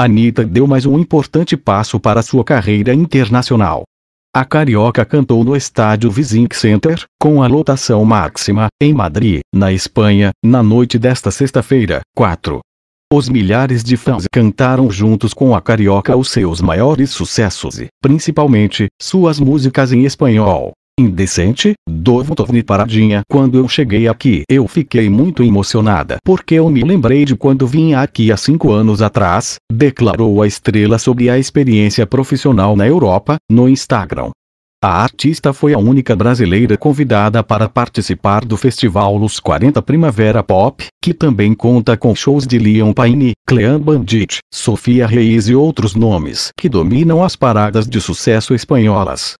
Anitta deu mais um importante passo para sua carreira internacional. A carioca cantou no estádio Visink Center, com a lotação máxima, em Madrid, na Espanha, na noite desta sexta-feira, 4. Os milhares de fãs cantaram juntos com a carioca os seus maiores sucessos e, principalmente, suas músicas em espanhol indecente, Dovotov paradinha. Quando eu cheguei aqui, eu fiquei muito emocionada, porque eu me lembrei de quando vim aqui há cinco anos atrás, declarou a estrela sobre a experiência profissional na Europa, no Instagram. A artista foi a única brasileira convidada para participar do festival Los 40 Primavera Pop, que também conta com shows de Leon Paine, Clean Bandit, Sofia Reis e outros nomes que dominam as paradas de sucesso espanholas.